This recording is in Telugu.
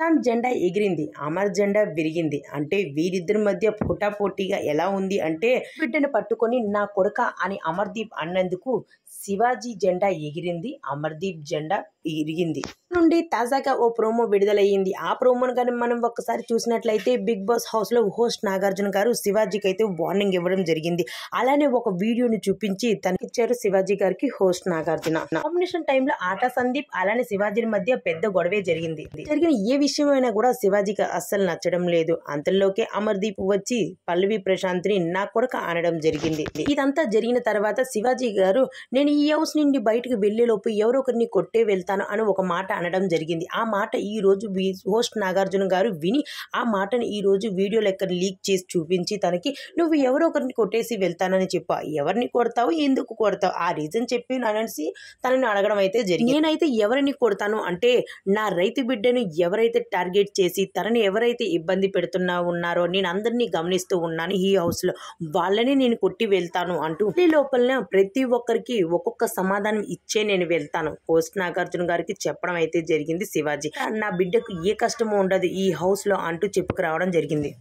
పాకిస్తాన్ జెండా ఎగిరింది అమర్ జెండా విరిగింది అంటే వీరిద్దరి మధ్య పోటాపోటీగా ఎలా ఉంది అంటే బిడ్డను పట్టుకొని నా కొడుక అని అమర్దీప్ అన్నందుకు శివాజీ జెండా ఎగిరింది అమర్దీప్ జెండా విరిగింది నుండి తాజాగా ఓ ప్రోమో విడుదలయ్యింది ఆ ప్రోమోను కానీ మనం ఒక్కసారి చూసినట్లయితే బిగ్ బాస్ హౌస్లో హోస్ట్ నాగార్జున గారు శివాజీకి అయితే వార్నింగ్ ఇవ్వడం జరిగింది అలానే ఒక వీడియోని చూపించి తనకిచ్చారు శివాజీ గారికి హోస్ట్ నాగార్జున నామినేషన్ టైంలో ఆటా సందీప్ అలానే శివాజీ మధ్య పెద్ద గొడవే జరిగింది జరిగిన ఏ విషయమైనా కూడా శివాజీకి అస్సలు నచ్చడం లేదు అంతలోకే అమర్దీప్ వచ్చి పల్లవి ప్రశాంత్ని నా కొడుక అనడం జరిగింది ఇదంతా జరిగిన తర్వాత శివాజీ గారు నేను ఈ హౌస్ నుండి బయటకు వెళ్లేలోపు ఎవరొకరిని కొట్టే వెళ్తాను అని ఒక మాట అనడం అనడం జరిగింది ఆ మాట ఈరోజు హోస్ట్ నాగార్జున గారు విని ఆ మాటను ఈరోజు వీడియో లెక్క లీక్ చేసి చూపించి తనకి నువ్వు ఎవరో ఒకరిని కొట్టేసి వెళ్తానని చెప్పా ఎవరిని కొడతావు ఎందుకు కొడతావు ఆ రీజన్ చెప్పి అనేసి తనని అడగడం అయితే జరిగింది నేనైతే ఎవరిని కొడతాను అంటే నా రైతు బిడ్డను ఎవరైతే టార్గెట్ చేసి తనని ఎవరైతే ఇబ్బంది పెడుతున్నా ఉన్నారో నేను అందరినీ గమనిస్తూ ఉన్నాను ఈ హౌస్లో వాళ్ళని నేను కొట్టి వెళ్తాను అంటూ ఈ లోపలనే ప్రతి ఒక్కరికి ఒక్కొక్క సమాధానం ఇచ్చే నేను వెళ్తాను హోస్ట్ నాగార్జున గారికి చెప్పడం అయితే జరిగింది శివాజీ నా బిడ్డకు ఏ కష్టము ఉండదు ఈ హౌస్ లో అంటూ చెప్పుకు రావడం జరిగింది